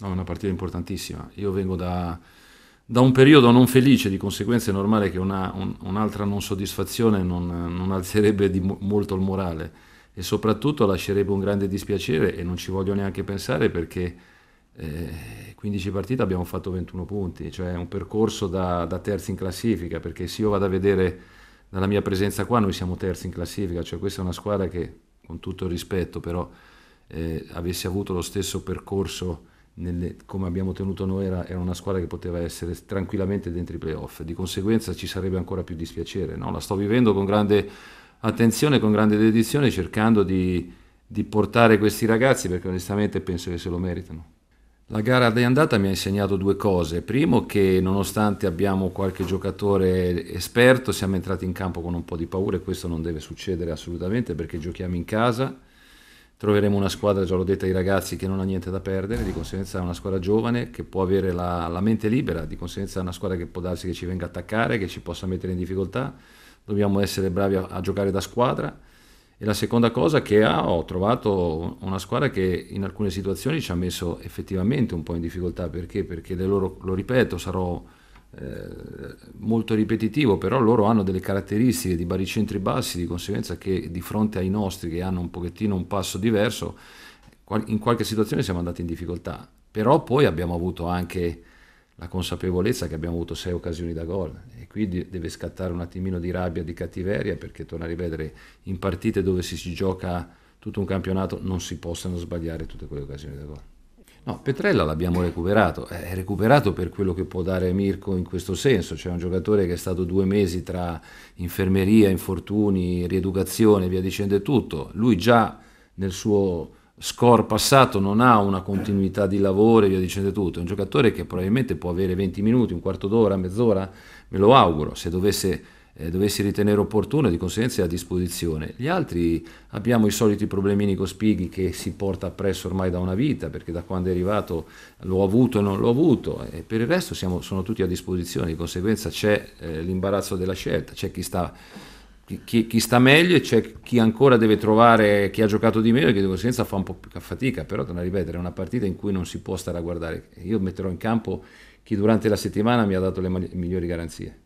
No, è una partita importantissima. Io vengo da, da, un periodo non felice, di conseguenza è normale che una, un, un'altra non soddisfazione non, non alzerebbe di mo- molto il morale e soprattutto lascerebbe un grande dispiacere e non ci voglio neanche pensare perché eh, 15 partite abbiamo fatto 21 punti, cioè un percorso da, da terzi in classifica, perché se io vado a vedere dalla mia presenza qua noi siamo terzi in classifica, cioè questa è una squadra che con tutto il rispetto però eh, avesse avuto lo stesso percorso nelle, come abbiamo tenuto noi, era, era, una squadra che poteva essere tranquillamente dentro i playoff, di conseguenza ci sarebbe ancora più dispiacere. No? La sto vivendo con grande attenzione, con grande dedizione, cercando di, di portare questi ragazzi perché onestamente penso che se lo meritano. La gara di andata mi ha insegnato due cose. Primo che nonostante abbiamo qualche giocatore esperto, siamo entrati in campo con un po' di paura e questo non deve succedere assolutamente perché giochiamo in casa troveremo una squadra, già l'ho detto ai ragazzi, che non ha niente da perdere, di conseguenza una squadra giovane che può avere la, la mente libera, di conseguenza una squadra che può darsi che ci venga a attaccare, che ci possa mettere in difficoltà, dobbiamo essere bravi a, a giocare da squadra. E la seconda cosa che ha, ho trovato una squadra che in alcune situazioni ci ha messo effettivamente un po' in difficoltà, perché? Perché loro, lo ripeto, sarò eh, molto ripetitivo, però loro hanno delle caratteristiche di baricentri bassi, di conseguenza che di fronte ai nostri che hanno un pochettino un passo diverso, in qualche situazione siamo andati in difficoltà, però poi abbiamo avuto anche la consapevolezza che abbiamo avuto sei occasioni da gol e qui deve scattare un attimino di rabbia, di cattiveria, perché torna a rivedere in partite dove si gioca tutto un campionato non si possono sbagliare tutte quelle occasioni da gol. No, Petrella l'abbiamo recuperato, eh, è recuperato per quello che può dare Mirko in questo senso, cioè un giocatore che è stato due mesi tra infermeria, infortuni, rieducazione, via dicendo e tutto, lui già nel suo score passato non ha una continuità di lavoro e via dicendo e tutto, è un giocatore che probabilmente può avere 20 minuti, un quarto d'ora, mezz'ora, me lo auguro, se dovesse eh, dovessi ritenere opportuno, di conseguenza è a disposizione. Gli altri abbiamo i soliti problemini con Spighi che si porta appresso ormai da una vita, perché da quando è arrivato l'ho avuto e non l'ho avuto, e per il resto siamo, sono tutti a disposizione, di conseguenza c'è eh, l'imbarazzo della scelta, c'è chi sta, chi, chi sta meglio e c'è chi ancora deve trovare chi ha giocato di meno e che di conseguenza fa un po' più fatica, però te la ripetere, è una partita in cui non si può stare a guardare. Io metterò in campo chi durante la settimana mi ha dato le migliori garanzie.